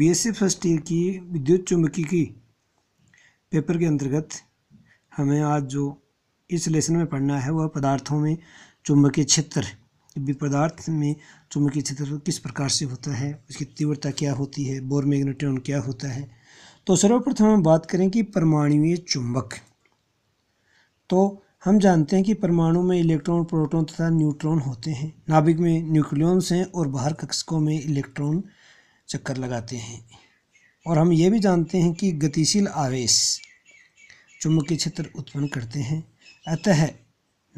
BSc first year की विद्युत चुम्बकी की पेपर के अंतर्गत हमें आज जो इस लेसन में पढ़ना है वह पदार्थों में चुंबकीय क्षेत्र भी पदार्थ में चुंबकीय क्षेत्र किस प्रकार से होता है उसकी तीव्रता क्या होती है बोर मैग्नेट्रॉन क्या होता है तो सर्वप्रथम हम बात करें कि परमाणु चुंबक तो हम जानते हैं कि परमाणु में इलेक्ट्रॉन प्रोटॉन तथा न्यूट्रॉन होते हैं नाभिक में न्यूक्लियॉन्स हैं और बाहर कक्षकों में इलेक्ट्रॉन चक्कर लगाते हैं और हम ये भी जानते हैं कि गतिशील आवेश चुंबकीय क्षेत्र उत्पन्न करते हैं अतः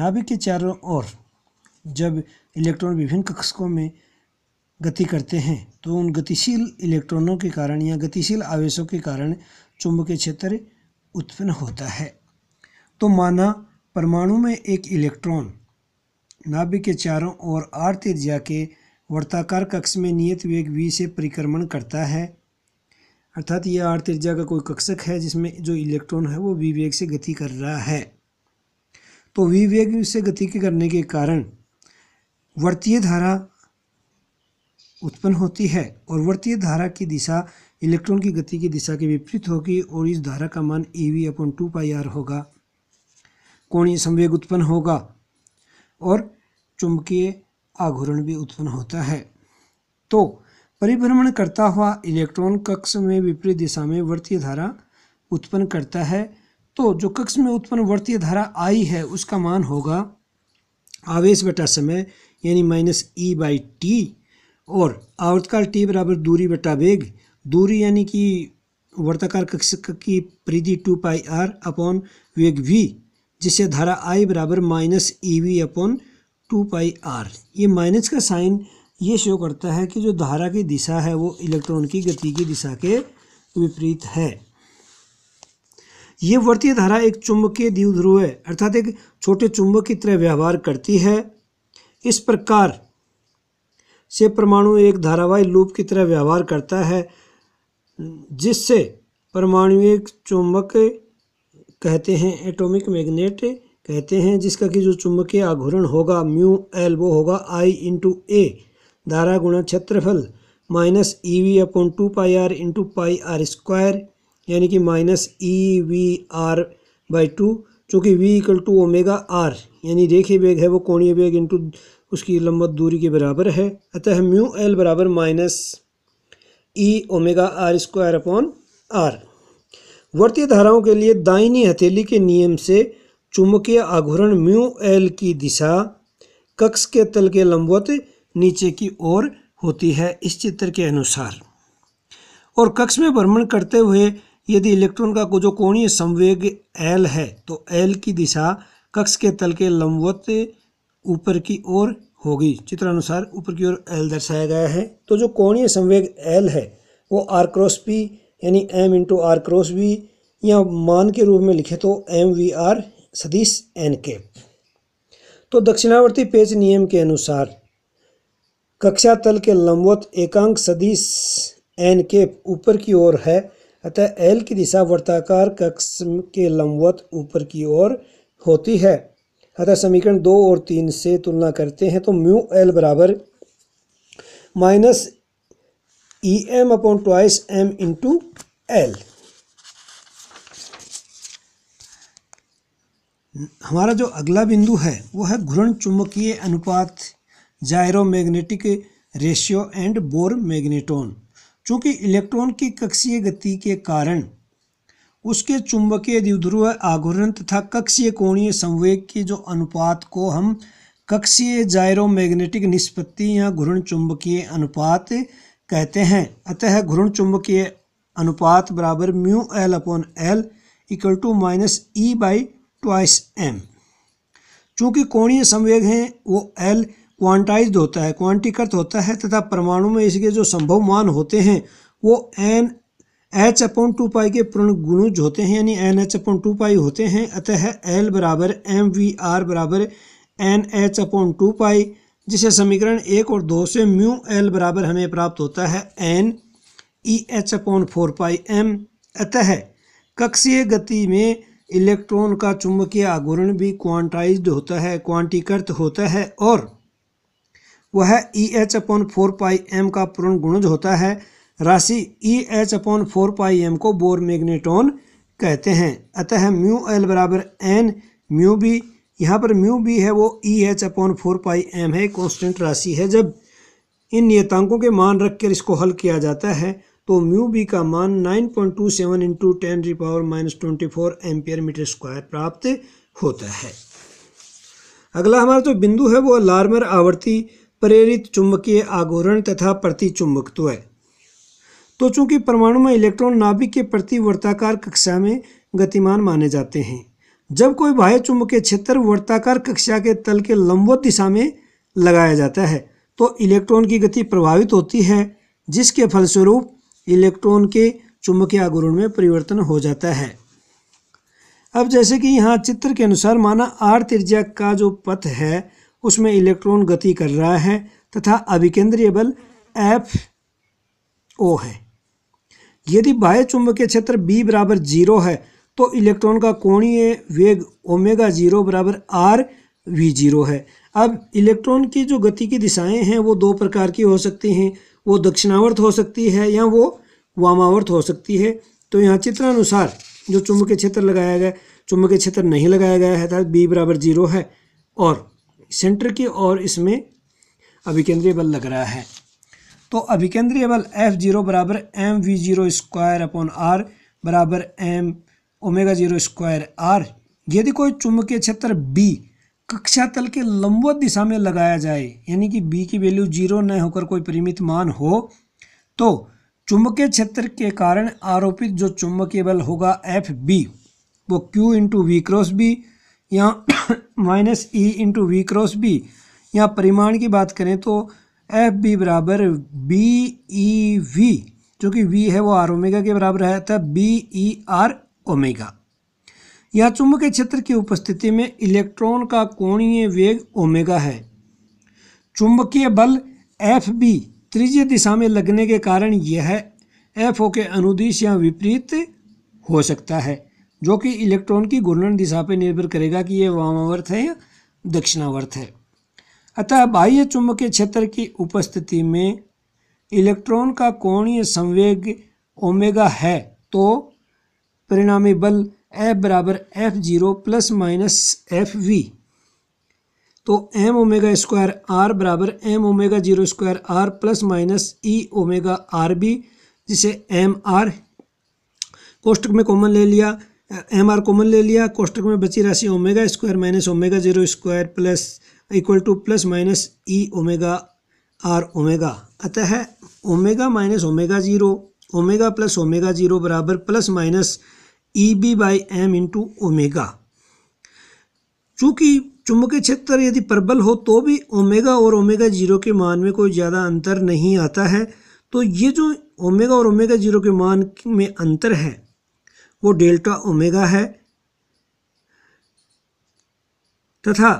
नाभिक के चारों ओर जब इलेक्ट्रॉन विभिन्न कक्षकों में गति करते हैं तो उन गतिशील इलेक्ट्रॉनों के कारण या गतिशील आवेशों के कारण चुंबकीय क्षेत्र उत्पन्न होता है तो माना परमाणु में एक इलेक्ट्रॉन नाभिक के चारों ओर आर त्रिज्या के वर्ताकार कक्ष में नियत वेग वी से परिक्रमण करता है अर्थात यह आर त्रिज्या का कोई कक्षक है जिसमें जो इलेक्ट्रॉन है वो वी वेग से गति कर रहा है तो वी वेग से गति के करने के कारण वर्तीय धारा उत्पन्न होती है और वर्तीय धारा की दिशा इलेक्ट्रॉन की गति की दिशा के विपरीत होगी और इस धारा का मान A V upon two pi R होगा कोणीय संवेग उत्पन्न होगा और चुंबकीय आघूर्ण भी उत्पन्न होता है तो परिभ्रमण करता हुआ इलेक्ट्रॉन कक्ष में विपरीत दिशा में वर्तीय धारा उत्पन्न करता है तो जो कक्ष में उत्पन्न वर्तीय धारा आई है उसका मान होगा आवेश बटा समय यानी माइनस ई बाई टी और आवर्तकाल टी बराबर दूरी बटा वेग दूरी यानी कि वर्ताकार कक्ष की परिधि टू पाई आर अपॉन वेग वी जिससे धारा आई बराबर minus E V upon two pi R ये माइनस का साइन ये शो करता है कि जो धारा की दिशा है वो इलेक्ट्रॉन की गति की दिशा के विपरीत है ये वर्तीय धारा एक चुंबकीय ध्रुव है अर्थात एक छोटे चुंबक की तरह व्यवहार करती है इस प्रकार से परमाणु एक धारावाही लूप की तरह व्यवहार करता है जिससे परमाणु एक चुंबक कहते हैं एटॉमिक मैग्नेट कहते हैं जिसका कि जो चुंबकीय आघूर्ण होगा म्यू एल वो होगा आई इंटू ए धारा गुणा क्षेत्रफल minus E V upon two pi R into pi R square यानी कि minus E V R by two चूँकि V equal to omega R यानी रेखे वेग है वो कोणीय वेग इंटू उसकी लंबत दूरी के बराबर है अतः म्यू एल बराबर minus E omega R square upon R वर्तीय धाराओं के लिए दाहिनी हथेली के नियम से चुंबकीय आघूर्ण म्यू एल की दिशा कक्ष के तल के लंबवत नीचे की ओर होती है इस चित्र के अनुसार और कक्ष में भ्रमण करते हुए यदि इलेक्ट्रॉन का जो कोणीय संवेग एल है तो एल की दिशा कक्ष के तल के लंबवत ऊपर की ओर होगी चित्र अनुसार ऊपर की ओर एल दर्शाया गया है तो जो कोणीय संवेग एल है वो आर क्रॉस पी यानी M into R cross V या मान के रूप में लिखे तो एम वी आर सदिश एन के तो दक्षिणावर्ती पेज नियम के अनुसार कक्षा तल के लंबवत एकांक सदिश एन के ऊपर की ओर है अतः एल की दिशा वर्ताकार कक्ष के लंबवत ऊपर की ओर होती है अतः समीकरण दो और तीन से तुलना करते हैं तो म्यू एल बराबर minus E M upon twice M into L हमारा जो अगला बिंदु है वो है घूर्ण चुंबकीय अनुपात gyromagnetic ratio and Bohr magneton चूँकि इलेक्ट्रॉन की कक्षीय गति के कारण उसके चुंबकीय द्विध्रुव आघूर्ण तथा कक्षीय कोणीय संवेग के जो अनुपात को हम कक्षीय जायरोमैग्नेटिक निष्पत्ति या घूर्ण चुंबकीय अनुपात कहते हैं अतः घूर्ण चुंबकीय अनुपात बराबर mu L upon L equal to minus E by twice M चूँकि कोणीय संवेग हैं वो एल क्वांटाइज्ड होता है क्वांटीकृत होता है तथा परमाणु में इसके जो संभव मान होते हैं वो N H upon two pi के पूर्ण गुणुज होते हैं यानी N H upon two pi होते हैं अतः एल बराबर एम वी आर बराबर N H upon two pi जिसे समीकरण एक और दो से म्यू एल बराबर हमें प्राप्त होता है N E H upon four pi M अतः कक्षीय गति में इलेक्ट्रॉन का चुंबकीय आघूर्ण भी क्वांटाइज्ड होता है क्वांटीकृत होता है और वह E H upon four pi M का पूर्ण गुणज होता है राशि E H upon four pi M को बोर मैग्नेटॉन कहते हैं अतः म्यू एल बराबर एन म्यू बी यहाँ पर म्यू बी है वो E H upon four pi M है कॉन्स्टेंट राशि है जब इन नियतांकों के मान रख कर इसको हल किया जाता है तो म्यू बी का मान 9.27 point two seven into ten री power minus twenty four metre square प्राप्त होता है अगला हमारा जो तो बिंदु है वो लार्मर आवर्ती प्रेरित चुंबकीय आगोरण तथा प्रतिचुंबकत्व है तो चूंकि परमाणु में इलेक्ट्रॉन नाभिक के प्रति वर्ताकार कक्षा में गतिमान माने जाते हैं जब कोई बाह्य चुंबकीय क्षेत्र वर्ताकार कक्षा के तल के लंबवत दिशा में लगाया जाता है तो इलेक्ट्रॉन की गति प्रभावित होती है जिसके फलस्वरूप इलेक्ट्रॉन के चुंबकीय आघूर्ण में परिवर्तन हो जाता है अब जैसे कि यहाँ चित्र के अनुसार माना आर त्रिज्या का जो पथ है उसमें इलेक्ट्रॉन गति कर रहा है तथा अभिकेंद्रीय बल एफ ओ है यदि बाह्य चुंबकीय क्षेत्र बी बराबर जीरो है तो इलेक्ट्रॉन का कोणीय वेग ओमेगा जीरो बराबर आर वी जीरो है अब इलेक्ट्रॉन की जो गति की दिशाएं हैं वो दो प्रकार की हो सकती हैं वो दक्षिणावर्त हो सकती है या वो वामावर्त हो सकती है तो यहाँ चित्रानुसार जो चुंबकीय क्षेत्र लगाया गया चुंबकीय क्षेत्र नहीं लगाया गया है अर्थात बी बराबर जीरो है और सेंटर की ओर इसमें अभिकेंद्रीय बल लग रहा है तो अभिकेंद्रीय बल एफ जीरो बराबर M V zero square upon R बराबर M omega zero square R यदि कोई चुंबकीय क्षेत्र बी कक्षा तल के लंबवत दिशा में लगाया जाए यानी कि बी की वैल्यू जीरो न होकर कोई परिमित मान हो तो चुंबकीय क्षेत्र के कारण आरोपित जो चुंबकीय बल होगा एफ बी वो Q into V cross B या minus E into V cross B या परिमाण की बात करें तो एफ बी बराबर बी ई वी जो कि वी है वो आर ओमेगा के बराबर है बी ई आर ओमेगा यह चुंबकीय क्षेत्र की उपस्थिति में इलेक्ट्रॉन का कोणीय वेग ओमेगा है चुंबकीय बल एफ बी त्रिज्य दिशा में लगने के कारण यह एफ ओ के अनुदिश या विपरीत हो सकता है जो कि इलेक्ट्रॉन की घूर्णन दिशा पर निर्भर करेगा कि यह वामावर्त है या दक्षिणावर्त है अतः बाह्य चुंबकीय क्षेत्र की उपस्थिति में इलेक्ट्रॉन का कोणीय संवेग ओमेगा है तो परिणामी बल एफ बराबर F zero plus minus F V तो एम ओमेगा स्क्वायर आर बराबर M omega zero square R plus minus E omega R B जिसे एम आर कोष्टक में कॉमन ले लिया एम आर कॉमन ले लिया कोष्टक में बची राशि omega square minus omega zero square plus equal to plus minus E omega R omega अतः omega minus omega zero omega plus omega zero बराबर plus minus E B by M into omega चूँकि चुंबकीय क्षेत्र यदि प्रबल हो तो भी ओमेगा और ओमेगा जीरो के मान में कोई ज़्यादा अंतर नहीं आता है तो ये जो ओमेगा और ओमेगा जीरो के मान में अंतर है वो डेल्टा ओमेगा है तथा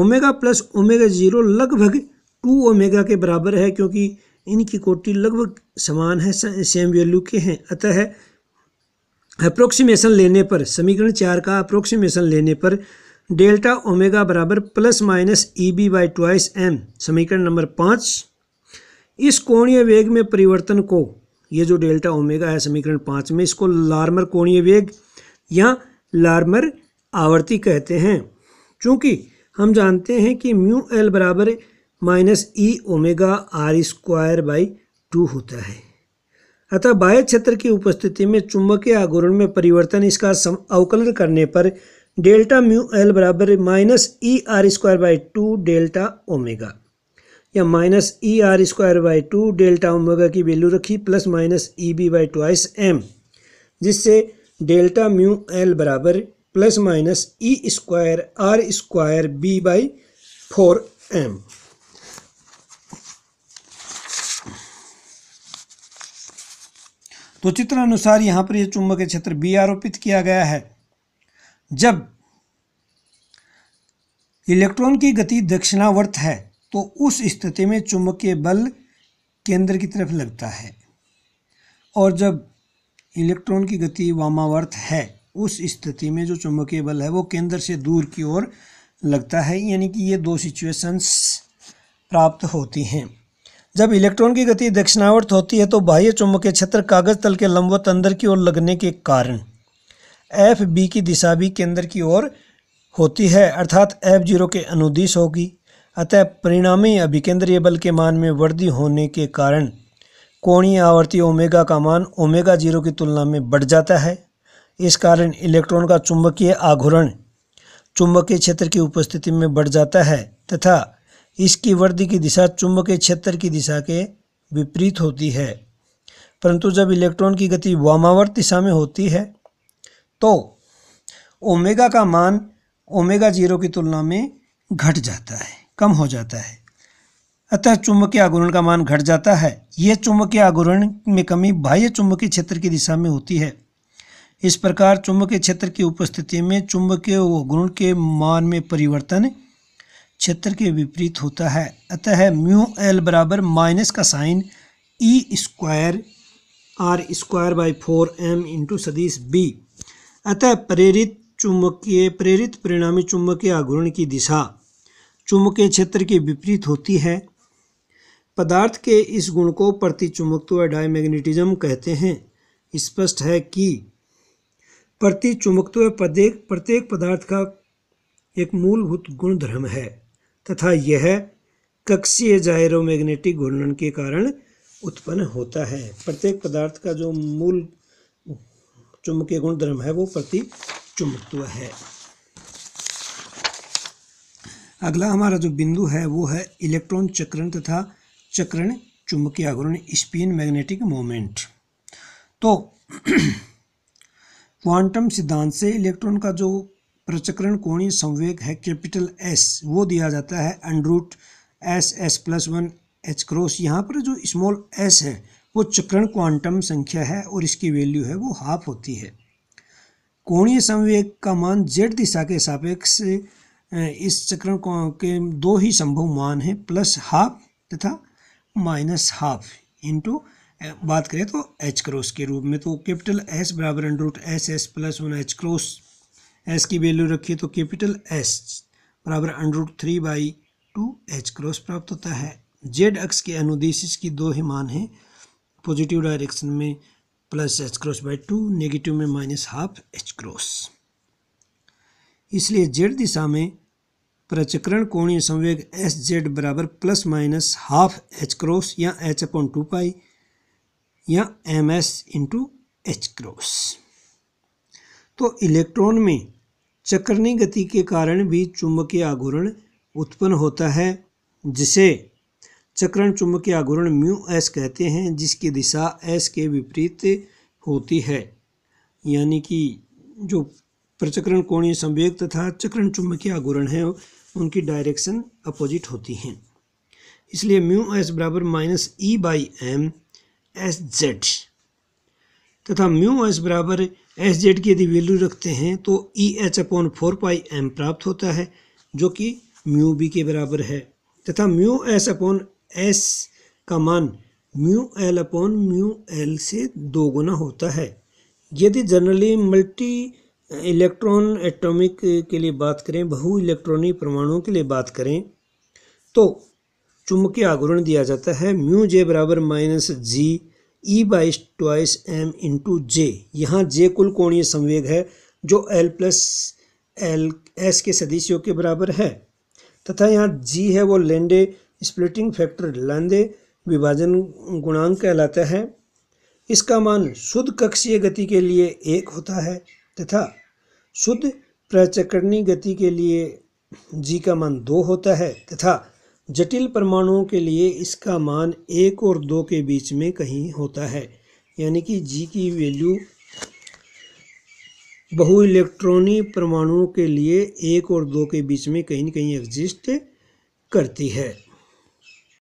ओमेगा प्लस ओमेगा जीरो लगभग टू ओमेगा के बराबर है क्योंकि इनकी कोटि लगभग समान है सेम वैल्यू के हैं अतः है, अप्रोक्सीमेशन लेने पर समीकरण चार का अप्रोक्सीमेशन लेने पर डेल्टा ओमेगा बराबर plus minus E B by twice M समीकरण नंबर पाँच इस कोणीय वेग में परिवर्तन को ये जो डेल्टा ओमेगा है समीकरण पाँच में इसको लार्मर कोणीय वेग या लार्मर आवर्ती कहते हैं चूँकि हम जानते हैं कि म्यू एल बराबर minus E omega R square by two होता है अतः बाह्य क्षेत्र की उपस्थिति में चुंबकीय आघूर्ण में परिवर्तन इसका अवकलन करने पर डेल्टा म्यू एल बराबर minus E R square by two delta omega या minus E R square by two delta omega की वैल्यू रखी plus minus E B by twice M जिससे डेल्टा म्यू एल बराबर plus minus E square R square B by four M तो अनुसार यहाँ पर यह चुंबक क्षेत्र बी आरोपित किया गया है जब इलेक्ट्रॉन की गति दक्षिणावर्त है तो उस स्थिति में चुंबकीय बल केंद्र की तरफ लगता है और जब इलेक्ट्रॉन की गति वामावर्त है उस स्थिति में जो चुंबकीय बल है वो केंद्र से दूर की ओर लगता है यानी कि ये दो सिचुएशंस प्राप्त होती हैं जब इलेक्ट्रॉन की गति दक्षिणावर्त होती है तो बाह्य चुंबकीय क्षेत्र कागज तल के लंबवत अंदर की ओर लगने के कारण एफ बी की दिशा भी केंद्र की ओर होती है अर्थात एफ जीरो के अनुदिश होगी अतः परिणामी अभिकेंद्रीय बल के मान में वृद्धि होने के कारण कोणीय आवर्ती ओमेगा का मान ओमेगा जीरो की तुलना में बढ़ जाता है इस कारण इलेक्ट्रॉन का चुंबकीय आघूर्ण चुंबकीय क्षेत्र की उपस्थिति में बढ़ जाता है तथा इसकी वृद्धि की दिशा चुंबकीय क्षेत्र की दिशा के विपरीत होती है परंतु जब इलेक्ट्रॉन की गति वामावर्त दिशा में होती है तो ओमेगा का मान ओमेगा जीरो की तुलना में घट जाता है कम हो जाता है अतः चुंबकीय आघूर्ण का मान घट जाता है यह चुंबकीय आघूर्ण में कमी बाह्य चुंबकीय क्षेत्र की दिशा में होती है इस प्रकार चुंबकीय क्षेत्र की उपस्थिति में चुंबकीय आघूर्ण के मान में परिवर्तन छिहत्तर के विपरीत होता है अतः म्यू एल बराबर माइनस का sign E square R square by four M into सदीश बी अतः प्रेरित चुंबकीय प्रेरित परिणामी चुंबकीय आघूर्ण की दिशा चुंबकीय क्षेत्र के विपरीत होती है पदार्थ के इस गुण को प्रति या डायमैग्नेटिज्म कहते हैं स्पष्ट है कि प्रति चुंबकत्व प्रत्येक प्रत्येक पदार्थ का एक मूलभूत गुणधर्म है तथा यह कक्षीय जायरोमैग्नेटिक घूर्णन के कारण उत्पन्न होता है प्रत्येक पदार्थ का जो मूल चुंबकीय गुण धर्म है वो प्रति चुंबकत्व है अगला हमारा जो बिंदु है वो है इलेक्ट्रॉन चक्रण तथा चक्रण चुंबकीय आवरण स्पिन मैग्नेटिक मोमेंट तो क्वांटम सिद्धांत से इलेक्ट्रॉन का जो प्रचक्रण कोणीय संवेग है कैपिटल एस वो दिया जाता है under root S S plus one H cross यहाँ पर जो स्मॉल एस है वो चक्रण क्वांटम संख्या है और इसकी वैल्यू है वो हाफ होती है कोणीय संवेग का मान जेड दिशा के सापेक्ष इस चक्रण के दो ही संभव मान हैं प्लस हाफ तथा माइनस हाफ इंटू बात करें तो एच क्रॉस के रूप में तो कैपिटल एस बराबर under root S S plus one H cross S की वैल्यू रखिए तो कैपिटल एस बराबर under root three by two H cross प्राप्त होता है जेड अक्ष के अनुदेश इसकी दो ही मान हैं पॉजिटिव डायरेक्शन में plus H cross by two negative में माइनस हाफ एच क्रॉस इसलिए जेड दिशा में प्रचक्रण कोणीय संवेग एस जेड बराबर plus minus half H cross या एच अपॉन टू पाई या M S into H cross तो इलेक्ट्रॉन में चक्रणी गति के कारण भी चुंबकीय आघूर्ण उत्पन्न होता है जिसे चक्रण चुंबकीय आघूर्ण म्यू एस कहते हैं जिसकी दिशा एस के विपरीत होती है यानी कि जो प्रचक्रण कोणीय संवेग तथा चक्रण चुंबकीय आघूर्ण है उनकी डायरेक्शन अपोजिट होती हैं इसलिए म्यू एस बराबर minus E by M S Z तथा म्यू एस बराबर एस जेड की यदि वैल्यू रखते हैं तो E H upon four pi M प्राप्त होता है जो कि म्यू बी के बराबर है तथा म्यू एस अपॉन एस का मान mu L upon mu L से दो गुना होता है यदि जनरली मल्टी इलेक्ट्रॉन एटॉमिक के लिए बात करें बहु इलेक्ट्रॉनिक परमाणुओं के लिए बात करें तो चुंबकीय आघूर्ण दिया जाता है म्यू जे बराबर माइनस जी ई बाइस ट्वाइस एम इंटू जे यहाँ जे कुल कोणीय संवेग है जो एल प्लस एल एस के सदस्यों के बराबर है तथा यहाँ जी है वो लेंडे स्प्लिटिंग फैक्टर लांदे विभाजन गुणांक कहलाता है इसका मान शुद्ध कक्षीय गति के लिए एक होता है तथा शुद्ध प्रचकरणी गति के लिए जी का मान दो होता है तथा जटिल परमाणुओं के लिए इसका मान एक और दो के बीच में कहीं होता है यानी कि जी की वैल्यू बहु इलेक्ट्रॉनिक परमाणुओं के लिए एक और दो के बीच में कहीं न कहीं एग्जिस्ट करती है